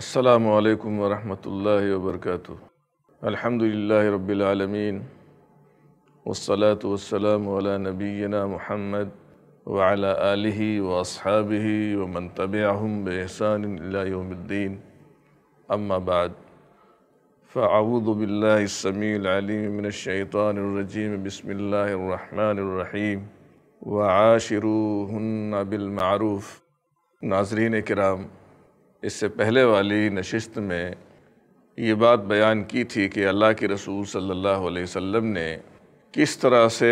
असलकम वरहमल वबरक अलहमदिल्ला रबालमीन वसलात वसलम नबीना महमद वाल आलि वसहाबी वमन तबम बहसानद्दीन अम्माबाद फ़ाऊदबिल्लामीमिनशैतरजीम बसमीम वाशिर बिलमूफ़ नाजरीन कराम इससे पहले वाली नशस्त में ये बात बयान की थी कि अल्लाह के रसूल सल्लल्लाहु अलैहि वसल्लम ने किस तरह से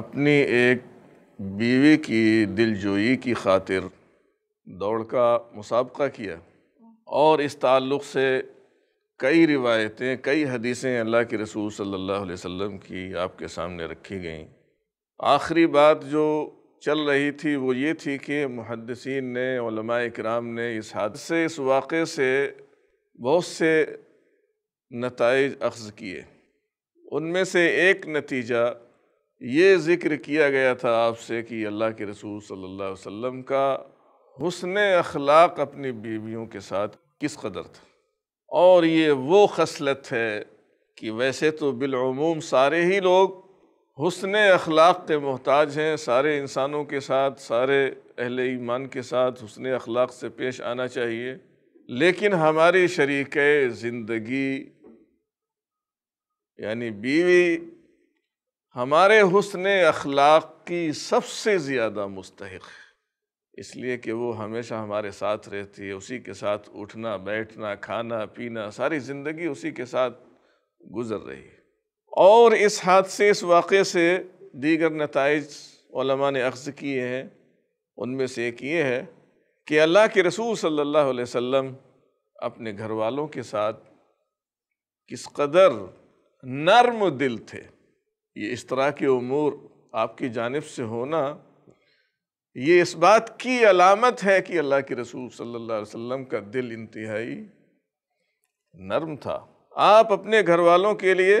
अपनी एक बीवी की दिलजोई की खातिर दौड़ का मुसाबका किया और इस ताल्लुक़ से कई रिवायतें कई हदीसें अल्लाह के रसूल सल्लल्लाहु अलैहि वसल्लम की आपके सामने रखी गईं आखिरी बात जो चल रही थी वो ये थी कि मुहदसिन ने कराम ने इस हादसे इस वाक़े से बहुत से नतज अख्ज़ किए उनमें से एक नतीजा ये ज़िक्र किया गया था आपसे कि अल्लाह के रसूल सल्ला वसम का हुसन अखलाक अपनी बीवियों के साथ किस कदर था और ये वो खसलत है कि वैसे तो बिलूम सारे ही लोग हसन अखलाक के मोहताज हैं सारे इंसानों के साथ सारे अहल ईमान के साथ हसन अखलाक से पेश आना चाहिए लेकिन हमारी शरीक ज़िंदगी यानी बीवी हमारे हसन अखलाक की सबसे ज़्यादा मुस्तक है इसलिए कि वो हमेशा हमारे साथ रहती है उसी के साथ उठना बैठना खाना पीना सारी ज़िंदगी उसी के साथ गुज़र रही है और इस हादसे इस वाक़े से दीगर नतज ने अख्ज़ किए हैं उनमें से एक ये है कि अल्लाह के रसूल सल्लल्लाहु अलैहि वसल्लम अपने घर वालों के साथ किस कदर नर्म दिल थे ये इस तरह के अमूर आपकी जानब से होना ये इस बात की अलामत है कि अल्लाह के रसूल सल्लल्लाहु अलैहि वसल्लम का दिल इंतहाई नर्म था आप अपने घर वालों के लिए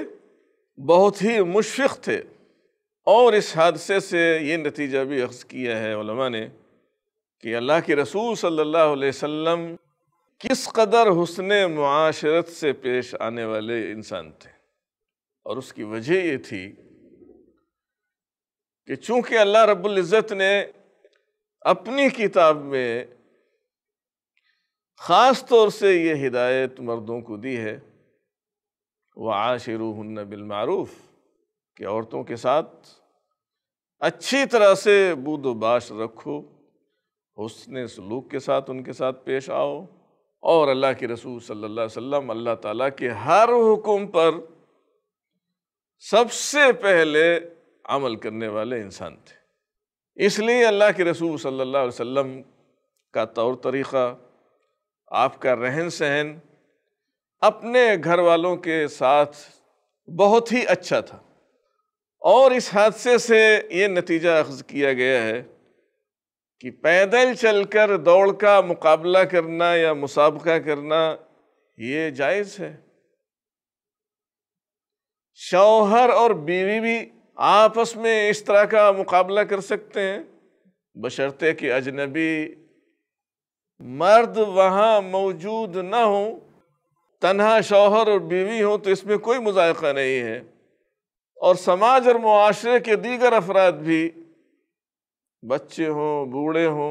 बहुत ही मुशफ़ थे और इस हादसे से ये नतीजा भी अख्ज़ किया है ने कि अल्लाह के रसूल सल्लल्लाहु अलैहि वसल्लम किस कदर हुसन माशरत से पेश आने वाले इंसान थे और उसकी वजह ये थी कि चूँकि अल्लाह रब्ज़त ने अपनी किताब में ख़ास तौर से ये हिदायत मर्दों को दी है व आशिरुहन बिलमारूफ़ कि औरतों के साथ अच्छी तरह से बुद रखो हसन सलूक के साथ उनके साथ पेश आओ और अल्लाह के रसूल सल्लल्लाहु अलैहि वसल्लम अल्लाह ताला के हर हुक्म पर सबसे पहले अमल करने वाले इंसान थे इसलिए अल्लाह के रसूल सल्लल्लाहु अलैहि वसल्लम का तौर तरीक़ा आपका रहन सहन अपने घर वालों के साथ बहुत ही अच्छा था और इस हादसे से ये नतीजा अख्ज़ किया गया है कि पैदल चलकर दौड़ का मुकाबला करना या मुसाबका करना ये जायज़ है शौहर और बीवी भी आपस में इस तरह का मुकाबला कर सकते हैं बशर्ते कि अजनबी मर्द वहाँ मौजूद ना हों तनहा शौहर और बीवी हो तो इसमें कोई मुजायका नहीं है और समाज और माशरे के दीगर अफराद भी बच्चे हों बूढ़े हों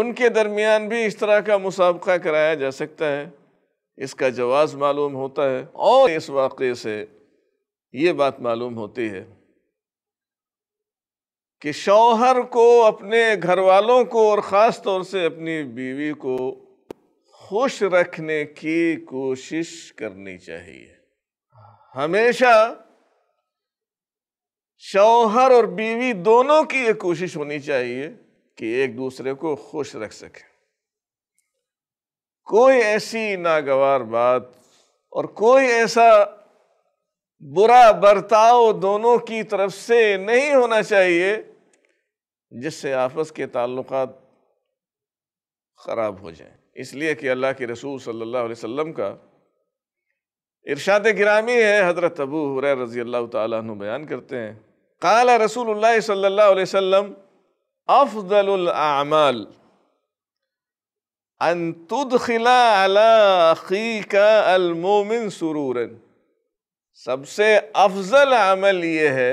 उनके दरमियान भी इस तरह का मुसाबका कराया जा सकता है इसका जवाज़ मालूम होता है और इस वाक़े से ये बात मालूम होती है कि शौहर को अपने घर वालों को और ख़ास तौर से अपनी बीवी को खुश रखने की कोशिश करनी चाहिए हमेशा शौहर और बीवी दोनों की ये कोशिश होनी चाहिए कि एक दूसरे को खुश रख सके कोई ऐसी नागवार बात और कोई ऐसा बुरा बर्ताव दोनों की तरफ से नहीं होना चाहिए जिससे आपस के ताल्लुकात ख़राब हो जाएं इसलिए कि अल्लाह के रसूल सल्लल्लाहु अलैहि वसल्लम का इरशाद गिरामी है हज़रत अबू हुर रज़ी अल्लाह तु बयान करते हैं काला रसूल सल्ला वसम अफजल अलमोमिन सुरूर सबसे अफजल अमल ये है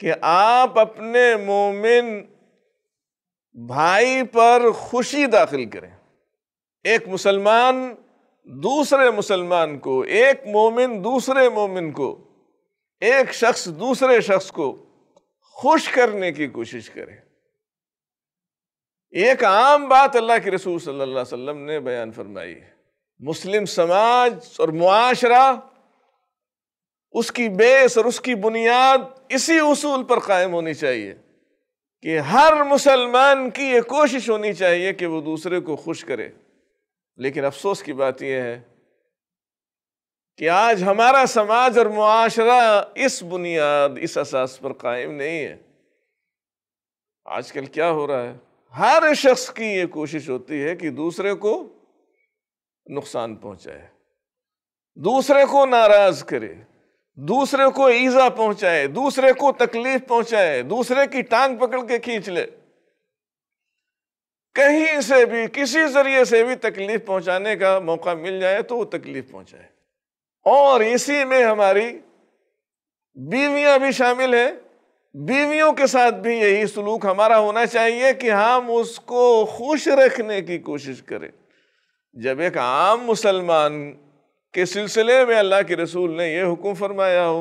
कि आप अपने मोमिन भाई पर खुशी दाखिल करें एक मुसलमान दूसरे मुसलमान को एक मोमिन दूसरे मोमिन को एक शख्स दूसरे शख्स को खुश करने की कोशिश करें एक आम बात अल्लाह के रसूल सल्लल्लाहु अलैहि वसल्लम ने बयान फरमाई है मुस्लिम समाज और मुआशरा उसकी बेस और उसकी बुनियाद इसी उसूल पर कायम होनी चाहिए कि हर मुसलमान की ये कोशिश होनी चाहिए कि वो दूसरे को खुश करे लेकिन अफसोस की बात यह है कि आज हमारा समाज और मुआशरा इस बुनियाद इस असास पर कायम नहीं है आजकल क्या हो रहा है हर शख्स की ये कोशिश होती है कि दूसरे को नुकसान पहुंचाए दूसरे को नाराज करे दूसरे को ईजा पहुंचाए दूसरे को तकलीफ पहुंचाए दूसरे की टांग पकड़ के खींच ले कहीं से भी किसी जरिए से भी तकलीफ पहुंचाने का मौका मिल जाए तो वो तकलीफ पहुंचाए और इसी में हमारी बीवियां भी शामिल है बीवियों के साथ भी यही सलूक हमारा होना चाहिए कि हम उसको खुश रखने की कोशिश करें जब एक आम मुसलमान के सिलसिले में अल्लाह के रसूल ने यह हुक्म फरमाया हो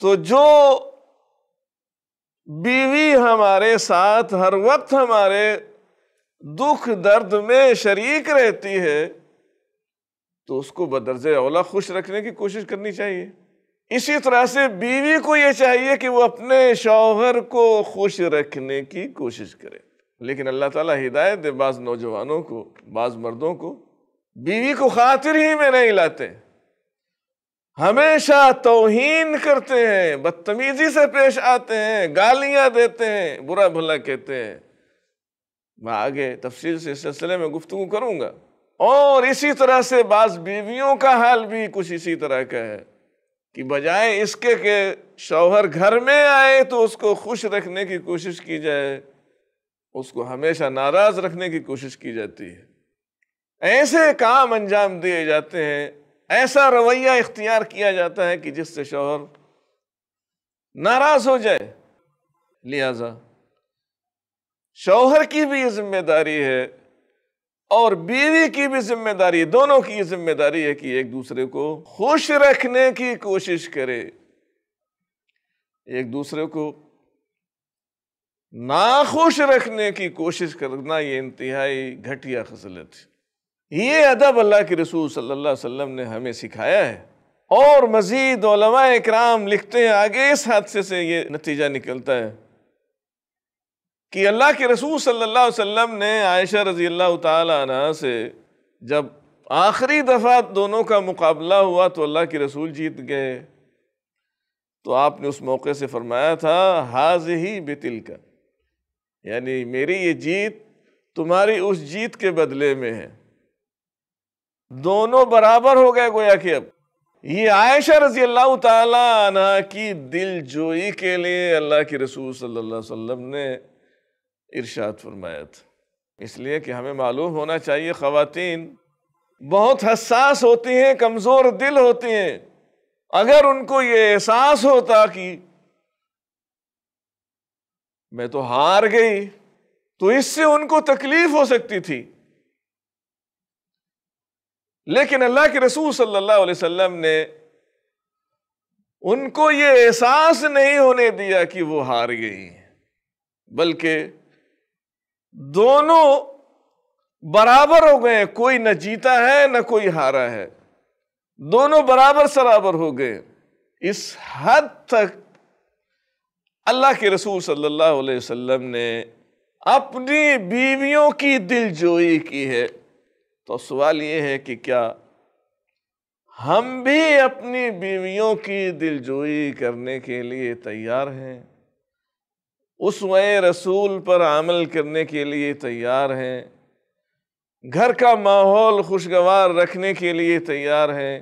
तो जो बीवी हमारे साथ हर वक्त हमारे दुख दर्द में शरीक रहती है तो उसको बदरज औला खुश रखने की कोशिश करनी चाहिए इसी तरह से बीवी को यह चाहिए कि वो अपने शौहर को खुश रखने की कोशिश करे लेकिन अल्लाह ताला हिदायत दे बाज़ नौजवानों को बाज़ मर्दों को बीवी को खातिर ही में नहीं लाते हमेशा तोहीन करते हैं बदतमीजी से पेश आते हैं गालियां देते हैं बुरा भला कहते हैं मैं आगे तफसील से इस सिलसिले में गुफ्तु करूंगा और इसी तरह से बाज़ बीवियों का हाल भी कुछ इसी तरह का है कि बजाय इसके के शौहर घर में आए तो उसको खुश रखने की कोशिश की जाए उसको हमेशा नाराज़ रखने की कोशिश की जाती है ऐसे काम अंजाम दिए जाते हैं ऐसा रवैया इख्तियार किया जाता है कि जिससे शोहर नाराज हो जाए लिहाजा शोहर की भी जिम्मेदारी है और बीवी की भी जिम्मेदारी दोनों की जिम्मेदारी है कि एक दूसरे को खुश रखने की कोशिश करे एक दूसरे को नाखुश रखने की कोशिश करना ये इंतहाई घटिया खसलत है ये अदब अल्लाह के रसूल सल्लल्लाहु अलैहि वसल्लम ने हमें सिखाया है और मज़ीद कराम लिखते हैं आगे इस हादसे से ये नतीजा निकलता है कि अल्लाह के रसूल सल्लल्लाहु अलैहि वसल्लम ने आयशा रज़ी अल्लाह तला से जब आखिरी दफ़ा दोनों का मुकाबला हुआ तो अल्लाह के रसूल जीत गए तो आपने उस मौके से फरमाया था हाज ही बेतिल का यानी मेरी ये जीत तुम्हारी उस जीत के बदले में है दोनों बराबर हो गए गोया कि अब ये आयशा रजी अल्लाह तला की दिल जोई के लिए अल्लाह के रसूल सल्लल्लाहु अलैहि वसल्लम ने इरशाद फरमाया था इसलिए कि हमें मालूम होना चाहिए खातन बहुत हसास होती हैं कमज़ोर दिल होती हैं अगर उनको ये एहसास होता कि मैं तो हार गई तो इससे उनको तकलीफ़ हो सकती थी लेकिन अल्लाह के रसूल सल्लल्लाहु अलैहि वसल्लम ने उनको ये एहसास नहीं होने दिया कि वो हार गई बल्कि दोनों बराबर हो गए कोई न जीता है न कोई हारा है दोनों बराबर सराबर हो गए इस हद तक अल्लाह के रसूल सल्लल्लाहु अलैहि वसल्लम ने अपनी बीवियों की दिलजोई की है तो सवाल ये है कि क्या हम भी अपनी बीवियों की दिलजोई करने के लिए तैयार हैं उस वे रसूल पर अमल करने के लिए तैयार हैं घर का माहौल खुशगवार रखने के लिए तैयार हैं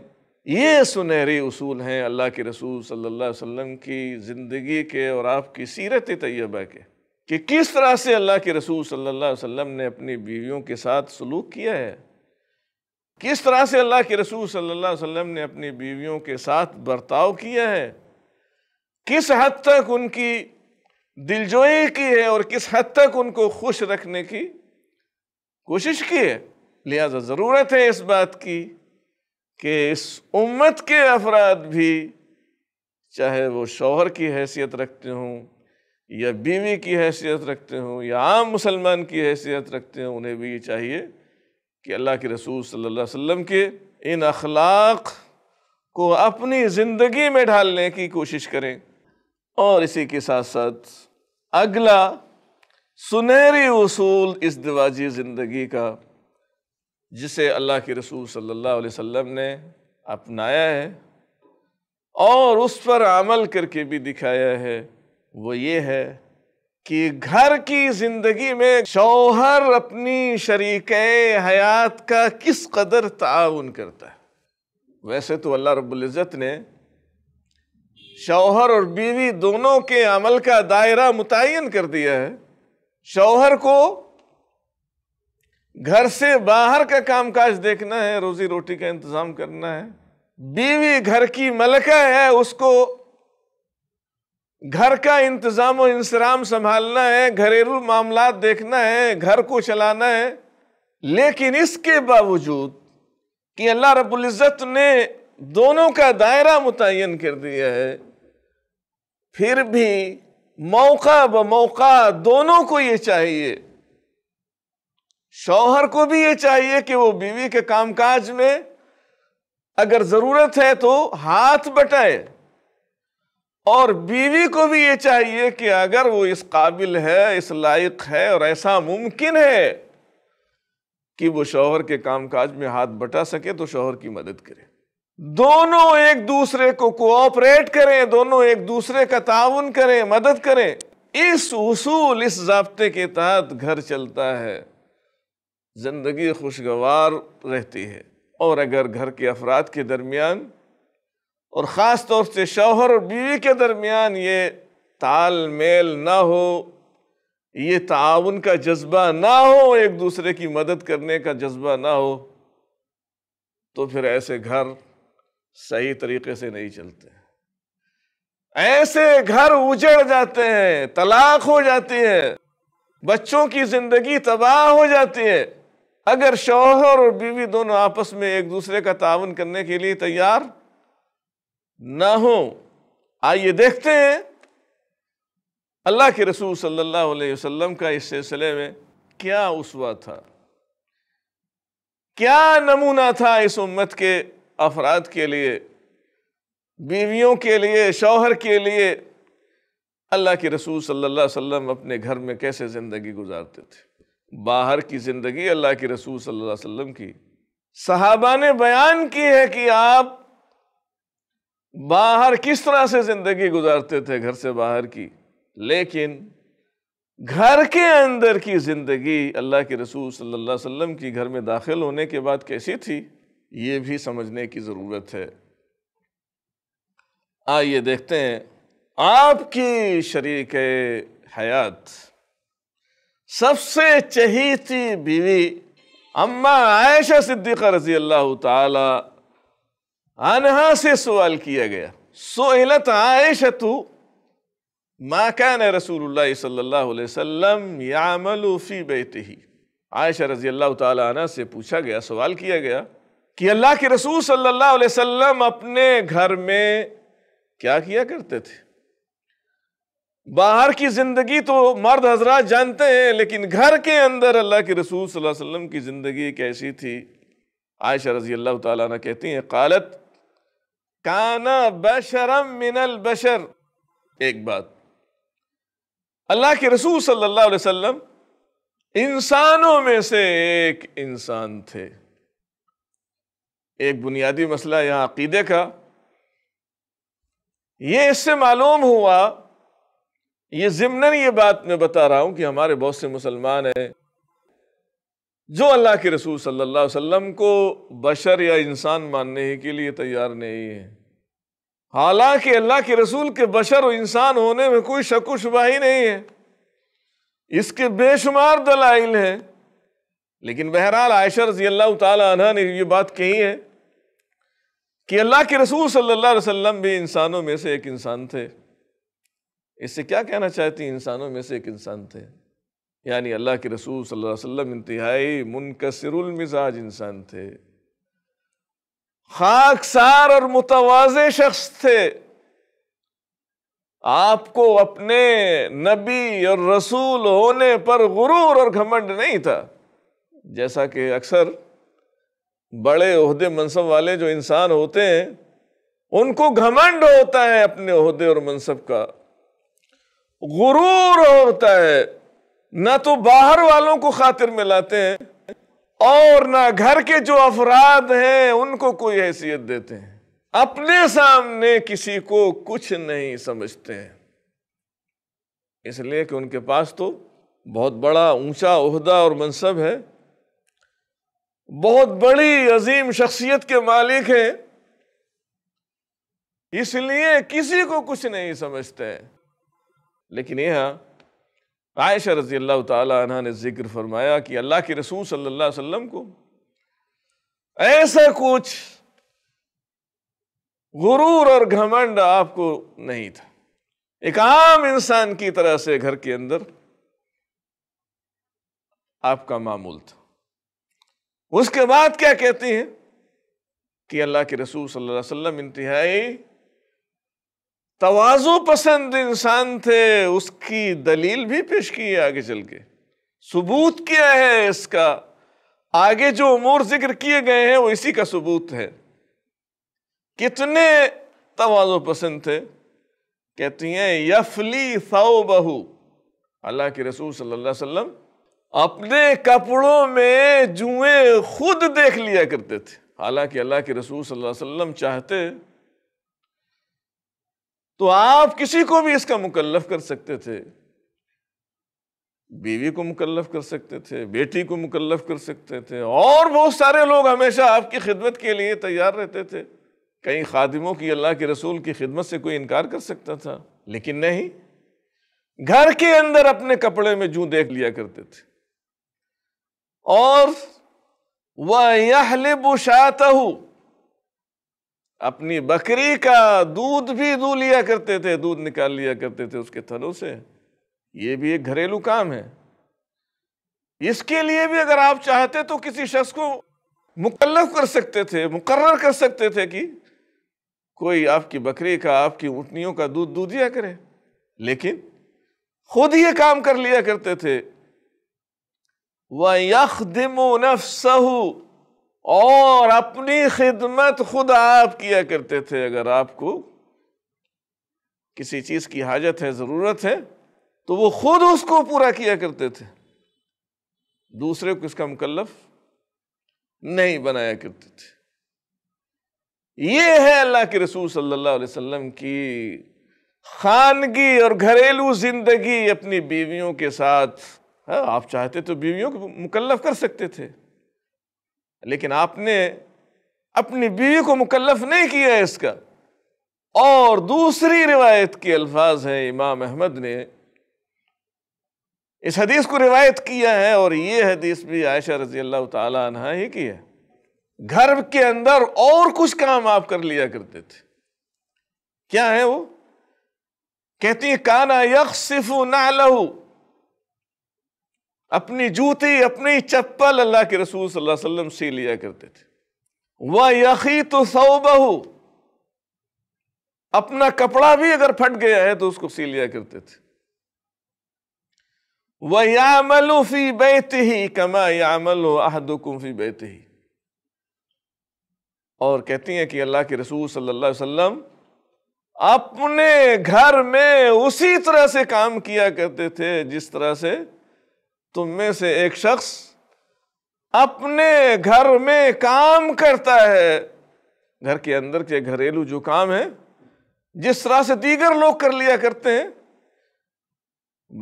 ये सुनहरे उसूल हैं अल्लाह के रसूल सल्लल्लाहु अलैहि वसल्लम की ज़िंदगी के और आपकी सीरत तय्यबा के कि किस तरह से अल्लाह के रसूल सल्लल्लाहु अलैहि वसल्लम ने अपनी बीवियों के साथ सलूक किया है किस तरह से अल्लाह के रसूल सल्लल्लाहु अलैहि वसल्लम ने अपनी बीवियों के साथ बर्ताव किया है किस हद तक उनकी दिलजोई की है और किस हद तक उनको खुश रखने की कोशिश की है लिहाजा ज़रूरत है इस बात की कि इस उम्मत के अफराद भी चाहे वो शोहर की हैसियत रखते हों या बीवी की हैसियत रखते हों या आम मुसलमान की हैसियत रखते हों उन्हें भी ये चाहिए कि अल्लाह के रसूल सल्लल्लाहु अलैहि वसल्लम के इन अखलाक को अपनी ज़िंदगी में ढालने की कोशिश करें और इसी के साथ साथ अगला सुनहरी उसूल इस दिवाजी ज़िंदगी का जिसे अल्लाह के रसूल सल्लल्लाहु अलैहि वसल्लम ने अपनाया है और उस पर अमल करके भी दिखाया है वो ये है कि घर की जिंदगी में शौहर अपनी शरीक हयात का किस कदर ताउन करता है वैसे तो अल्लाह रब्ज़त ने शौहर और बीवी दोनों के अमल का दायरा मुतन कर दिया है शौहर को घर से बाहर का कामकाज देखना है रोज़ी रोटी का इंतज़ाम करना है बीवी घर की मलका है उसको घर का इंतज़ाम और इंसराम संभालना है घरेलू मामला देखना है घर को चलाना है लेकिन इसके बावजूद कि अल्लाह रबुल्ज़त ने दोनों का दायरा मुतन कर दिया है फिर भी मौका ब मौका दोनों को ये चाहिए शौहर को भी ये चाहिए कि वो बीवी के कामकाज में अगर ज़रूरत है तो हाथ बटाए और बीवी को भी ये चाहिए कि अगर वो इस काबिल है इस लायक है और ऐसा मुमकिन है कि वो शोहर के कामकाज में हाथ बटा सके तो शोहर की मदद करे दोनों एक दूसरे को कोऑपरेट करें दोनों एक दूसरे का ताउन करें मदद करें इस उसूल इस जबते के तहत घर चलता है ज़िंदगी खुशगवार रहती है और अगर घर के अफराद के दरमियान और ख़ास तौर से शौहर और बीवी के दरमियान ये ताल मेल ना हो ये ताउन का जज्बा ना हो एक दूसरे की मदद करने का जज्बा ना हो तो फिर ऐसे घर सही तरीके से नहीं चलते ऐसे घर उजड़ जाते हैं तलाक हो जाती है बच्चों की ज़िंदगी तबाह हो जाती है अगर शौहर और बीवी दोनों आपस में एक दूसरे का ताउन करने के लिए तैयार ना हो आइए देखते हैं अल्लाह के रसूल सल्लल्लाहु अलैहि वसल्लम का इस सिलसिले में क्या उसवा था क्या नमूना था इस उम्मत के अफराद के लिए बीवियों के लिए शौहर के लिए अल्लाह के रसूल सल्लल्लाहु अलैहि वसल्लम अपने घर में कैसे ज़िंदगी गुजारते थे बाहर की ज़िंदगी अल्लाह के रसूल सल्लल्लाहु अलैहि वसल्लम की सहाबा ने बयान की है कि आप बाहर किस तरह से जिंदगी गुजारते थे घर से बाहर की लेकिन घर के अंदर की ज़िंदगी अल्लाह के रसूल सल्लल्लाहु अलैहि वसल्लम की घर में दाखिल होने के बाद कैसी थी ये भी समझने की ज़रूरत है आइए देखते हैं आपकी शरीक हयात सबसे चहीती बीवी अम्मा आयशा सिद्दीक़ा रज़ी अल्लाह ताला अनहा से सवाल किया गया सोहलत आयशतु मा कान रसूल सल्लाम यामलूफ़ी बेत ही आयशा रजी अल्लाह तना से पूछा गया सवाल किया गया कि अल्लाह के रसूल सल्लल्लाहु अलैहि वसल्लम अपने घर में क्या किया करते थे बाहर की ज़िंदगी तो मर्द हजरात जानते हैं लेकिन घर के अंदर अल्लाह के रसूल सल्लल्लाहु अलैहि वसल्लम की ज़िंदगी कैसी थी आयशा रजी अल्लाह तहती हैं कालत काना बशरम मिनल बशर एक बात अल्लाह के रसूल सल्लल्लाहु अलैहि वसल्लम इंसानों में से एक इंसान थे एक बुनियादी मसला यहाँ अकीदे का ये इससे मालूम हुआ ये ज़िमनन ये बात मैं बता रहा हूं कि हमारे बहुत से मुसलमान हैं जो अल्लाह के रसूल सल्लल्लाहु अलैहि वसल्लम को बशर या इंसान मानने के लिए तैयार नहीं है हालांकि अल्लाह के रसूल के बशर और इंसान होने में कोई शक शुबा ही नहीं है इसके बेशुमार दलाइल हैं लेकिन बहरहाल आयशा रजी अल्लाह तह ने यह बात कही है कि अल्लाह के रसूल सल्लल्लाहु अलैहि वसल्लम भी इंसानों में से एक इंसान थे इससे क्या कहना चाहती इंसानों में से एक इंसान थे यानी अल्लाह के रसूल सल्लल्लाहु अलैहि वसल्लम इंतहाई मिजाज इंसान थे खाकसार और मुतवाजे शख्स थे आपको अपने नबी और रसूल होने पर गुरूर और घमंड नहीं था जैसा कि अक्सर बड़े अहदे मनसब वाले जो इंसान होते हैं उनको घमंड होता है अपने अहदे और मनसब का गुरूर होता है ना तो बाहर वालों को खातिर में लाते हैं और ना घर के जो अफराद हैं उनको कोई हैसियत देते हैं अपने सामने किसी को कुछ नहीं समझते हैं इसलिए कि उनके पास तो बहुत बड़ा ऊंचा उहदा और मनसब है बहुत बड़ी अजीम शख्सियत के मालिक हैं इसलिए किसी को कुछ नहीं समझते हैं लेकिन यहां आयश रज़ी अल्लाह तह ने ज़िक्र फरमाया कि अल्लाह के रसूल सल्ला वम को ऐसा कुछ गुरूर और घमंड आपको नहीं था एक आम इंसान की तरह से घर के अंदर आपका मामूल था उसके बाद क्या कहती हैं कि अल्लाह के रसूल सल्लल्लाहु अलैहि वसल्लम इंतहाई तोज़ो पसंद इंसान थे उसकी दलील भी पेश की है आगे चल के सबूत क्या है इसका आगे जो उमूर जिक्र किए गए हैं वो इसी का सबूत है कितने तोज़ो पसंद थे कहती हैं यफली साओ बहू अल्लाह के रसूल सल्लल्लाहु अलैहि वसल्लम अपने कपड़ों में जुए खुद देख लिया करते थे हालांकि अल्लाह के रसूल सल्लल्लाहु अलैहि वसल्लम चाहते तो आप किसी को भी इसका मुकल्लफ कर सकते थे बीवी को मुकल्लफ कर सकते थे बेटी को मुकल्लफ कर सकते थे और बहुत सारे लोग हमेशा आपकी खिदमत के लिए तैयार रहते थे कई खादिमों की अल्लाह के रसूल की खिदमत से कोई इनकार कर सकता था लेकिन नहीं घर के अंदर अपने कपड़े में जू देख लिया करते थे और वह यह बुशाता हूं अपनी बकरी का दूध भी दू लिया करते थे दूध निकाल लिया करते थे उसके थनों से ये भी एक घरेलू काम है इसके लिए भी अगर आप चाहते तो किसी शख्स को मुकल्लफ कर सकते थे मुकर्र कर सकते थे कि कोई आपकी बकरी का आपकी ऊटनियों का दूध दू दिया करे लेकिन खुद ये काम कर लिया करते थे वह नफ सहू और अपनी खिदमत खुद आप किया करते थे अगर आपको किसी चीज़ की हाजत है ज़रूरत है तो वो खुद उसको पूरा किया करते थे दूसरे को इसका मुकलफ नहीं बनाया करते थे ये है अल्लाह के रसूल सल्लल्लाहु अलैहि वसल्लम की खानगी और घरेलू ज़िंदगी अपनी बीवियों के साथ हाँ, आप चाहते तो बीवियों को मुकलफ कर सकते थे लेकिन आपने अपनी बीवी को मुकलफ नहीं किया इसका और दूसरी रिवायत के अल्फाज हैं इमाम अहमद ने इस हदीस को रिवायत किया है और ये हदीस भी आयशा रजी अल्लाह तहा ही की है घर के अंदर और कुछ काम आप कर लिया करते थे क्या है वो कहती है काना यक सिफू ना लहू अपनी जूती अपनी चप्पल अल्लाह के रसूल सल्लल्लाहु अलैहि वसल्लम सी लिया करते थे वह यखी तो सऊबहू अपना कपड़ा भी अगर फट गया है तो उसको सी लिया करते थे वह यामलू फी बैत ही कमा यामल अहदुकुम फी बैत ही और कहती हैं कि अल्लाह के रसूल सल्लल्लाहु अलैहि वसल्लम अपने घर में उसी तरह से काम किया करते थे जिस तरह से तुम में से एक शख्स अपने घर में काम करता है घर के अंदर के घरेलू जो काम है जिस तरह से दीगर लोग कर लिया करते हैं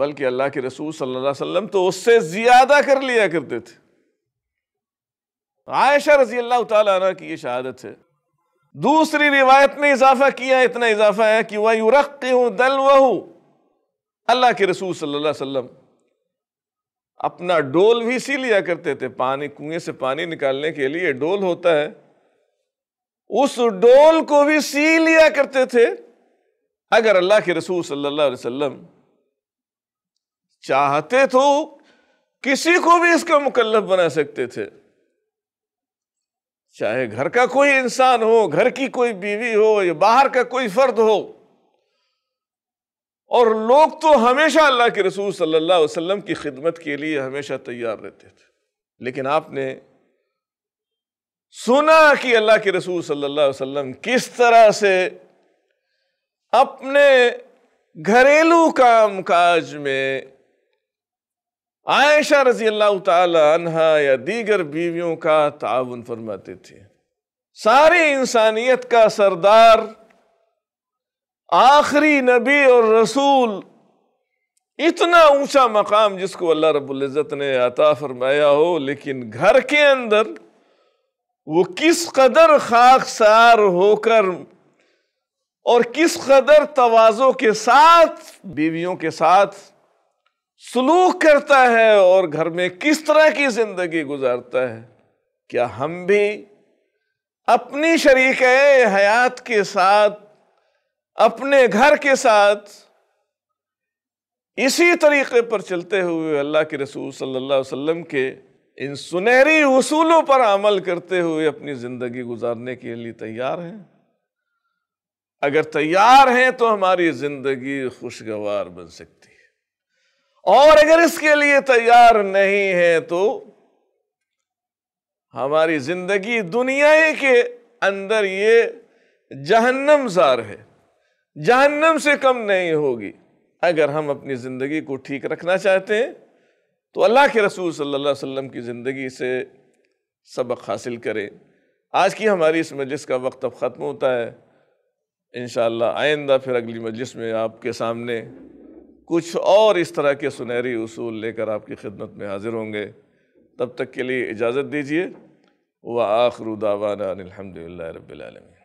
बल्कि अल्लाह के रसूल सल्लल्लाहु अलैहि वसल्लम तो उससे ज़्यादा कर लिया करते थे आयशा रजी अल्लाह तला की ये शहादत है दूसरी रिवायत में इजाफा किया इतना इजाफा है कि वह युरक दल वह अल्लाह के रसूल सल्लल्लाहु अलैहि वसल्लम अपना डोल भी सी लिया करते थे पानी कुएं से पानी निकालने के लिए डोल होता है उस डोल को भी सी लिया करते थे अगर अल्लाह के रसूल सल्लल्लाहु अलैहि वसल्लम चाहते तो किसी को भी इसका मुकल्लफ बना सकते थे चाहे घर का कोई इंसान हो घर की कोई बीवी हो या बाहर का कोई फर्द हो और लोग तो हमेशा अल्लाह के रसूल सल्लल्लाहु अलैहि वसल्लम की खिदमत के लिए हमेशा तैयार रहते थे लेकिन आपने सुना कि अल्लाह के रसूल सल्लल्लाहु अलैहि वसल्लम किस तरह से अपने घरेलू काम काज में आयशा रजी अल्लाह तहा या दीगर बीवियों का ताउन फरमाते थे सारी इंसानियत का सरदार आखिरी नबी और रसूल इतना ऊंचा मकाम जिसको अल्लाह रबुल्ज़त ने अता फरमाया हो लेकिन घर के अंदर वो किस कदर खाकसार होकर और किस कदर तोज़ों के साथ बीवियों के साथ सलूक करता है और घर में किस तरह की ज़िंदगी गुजारता है क्या हम भी अपनी शरीक हयात के साथ अपने घर के साथ इसी तरीके पर चलते हुए अल्लाह के रसूल सल्लल्लाहु अलैहि वसल्लम के इन सुनहरी उसूलों पर अमल करते हुए अपनी ज़िंदगी गुजारने के लिए तैयार हैं अगर तैयार हैं तो हमारी ज़िंदगी खुशगवार बन सकती है और अगर इसके लिए तैयार नहीं है तो हमारी ज़िंदगी दुनिया के अंदर ये जहन्नमजार है जहन्नम से कम नहीं होगी अगर हम अपनी ज़िंदगी को ठीक रखना चाहते हैं तो अल्लाह के रसूल सल्लल्लाहु अलैहि वसल्लम की ज़िंदगी से सबक हासिल करें आज की हमारी इस मजलिस का वक्त अब ख़त्म होता है इन आइंदा फिर अगली मजलिस में आपके सामने कुछ और इस तरह के सुनहरी उसूल लेकर आपकी खिदमत में हाज़िर होंगे तब तक के लिए इजाज़त दीजिए व आखरुदावाना अलहमदिल्ला रबालमी